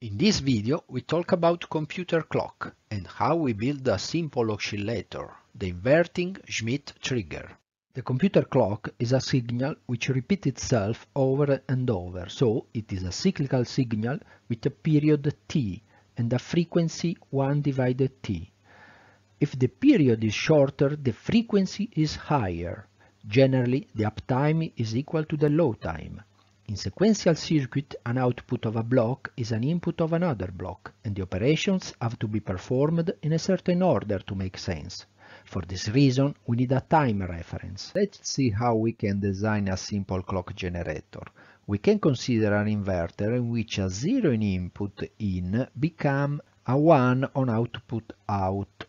In this video we talk about computer clock and how we build a simple oscillator, the inverting Schmidt trigger. The computer clock is a signal which repeats itself over and over, so it is a cyclical signal with a period t and a frequency 1 divided t. If the period is shorter, the frequency is higher. Generally, the uptime is equal to the low time, in sequential circuit, an output of a block is an input of another block, and the operations have to be performed in a certain order to make sense. For this reason, we need a time reference. Let's see how we can design a simple clock generator. We can consider an inverter in which a 0 in input in become a 1 on output out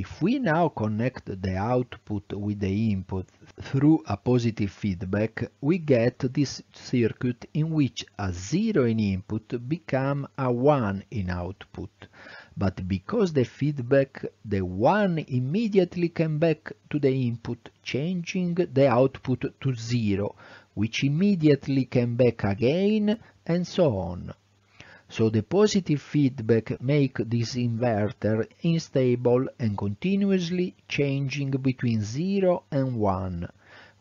if we now connect the output with the input through a positive feedback, we get this circuit in which a 0 in input become a 1 in output. But because the feedback, the 1 immediately came back to the input, changing the output to 0, which immediately came back again, and so on so the positive feedback make this inverter unstable and continuously changing between 0 and 1,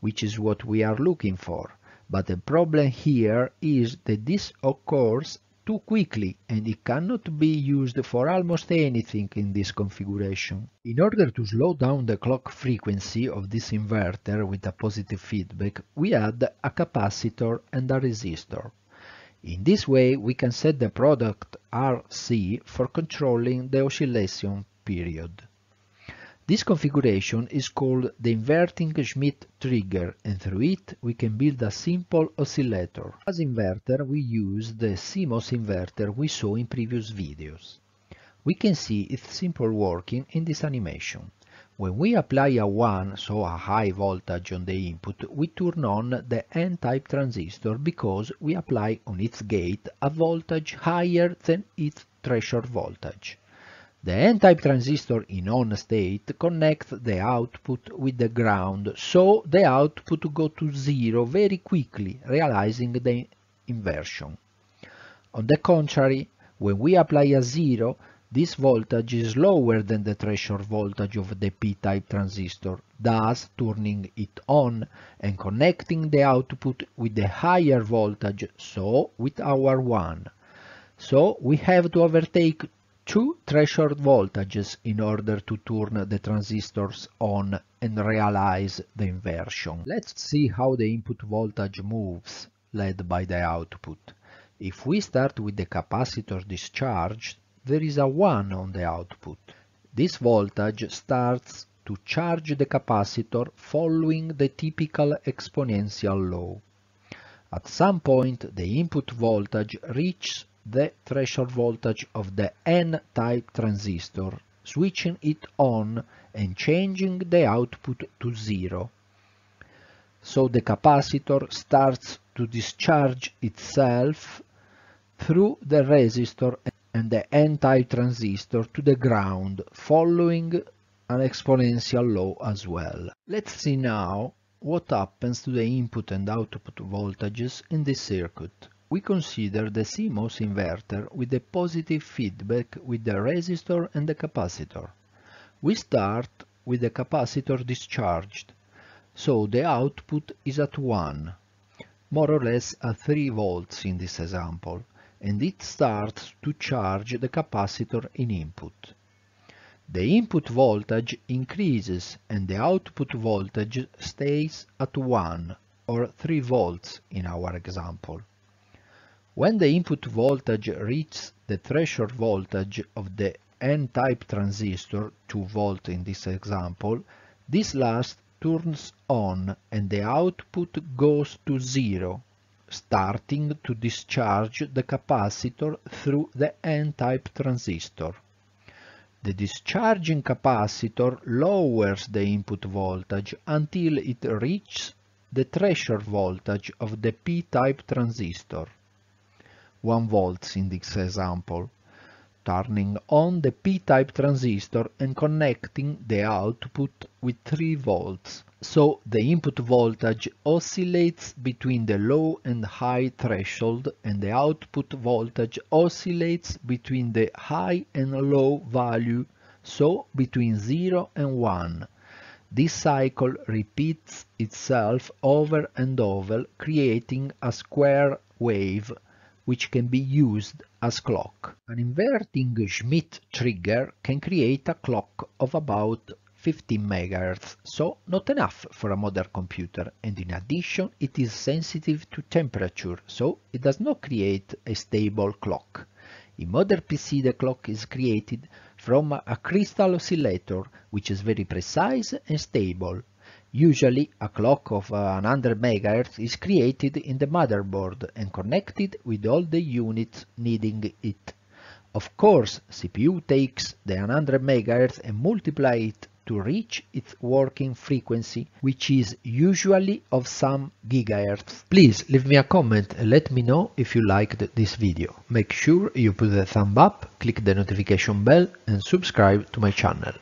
which is what we are looking for. But the problem here is that this occurs too quickly and it cannot be used for almost anything in this configuration. In order to slow down the clock frequency of this inverter with a positive feedback, we add a capacitor and a resistor. In this way we can set the product RC for controlling the oscillation period. This configuration is called the inverting Schmitt trigger and through it we can build a simple oscillator. As inverter we use the CMOS inverter we saw in previous videos. We can see its simple working in this animation. When we apply a 1, so a high voltage on the input, we turn on the N-type transistor because we apply on its gate a voltage higher than its threshold voltage. The N-type transistor in on state connects the output with the ground, so the output goes to zero very quickly, realizing the inversion. On the contrary, when we apply a zero, this voltage is lower than the threshold voltage of the p-type transistor, thus turning it on and connecting the output with the higher voltage, so with our one. So we have to overtake two threshold voltages in order to turn the transistors on and realize the inversion. Let's see how the input voltage moves, led by the output. If we start with the capacitor discharged, there is a 1 on the output. This voltage starts to charge the capacitor following the typical exponential law. At some point the input voltage reaches the threshold voltage of the N-type transistor, switching it on and changing the output to zero. So the capacitor starts to discharge itself through the resistor and the n-type transistor to the ground following an exponential law as well. Let's see now what happens to the input and output voltages in this circuit. We consider the CMOS inverter with the positive feedback with the resistor and the capacitor. We start with the capacitor discharged, so the output is at 1, more or less at 3 volts in this example, and it starts to charge the capacitor in input. The input voltage increases and the output voltage stays at 1 or 3 volts in our example. When the input voltage reaches the threshold voltage of the N-type transistor, 2 volt in this example, this last turns on and the output goes to zero starting to discharge the capacitor through the n-type transistor. The discharging capacitor lowers the input voltage until it reaches the threshold voltage of the p-type transistor, 1 volts in this example turning on the p-type transistor and connecting the output with 3 volts, so the input voltage oscillates between the low and high threshold and the output voltage oscillates between the high and low value, so between 0 and 1. This cycle repeats itself over and over, creating a square wave which can be used as clock. An inverting Schmidt trigger can create a clock of about 15 MHz, so not enough for a modern computer, and in addition it is sensitive to temperature, so it does not create a stable clock. In modern PC the clock is created from a crystal oscillator, which is very precise and stable, Usually a clock of 100 MHz is created in the motherboard and connected with all the units needing it. Of course, CPU takes the 100 MHz and multiply it to reach its working frequency, which is usually of some gigahertz. Please leave me a comment and let me know if you liked this video. Make sure you put a thumb up, click the notification bell and subscribe to my channel.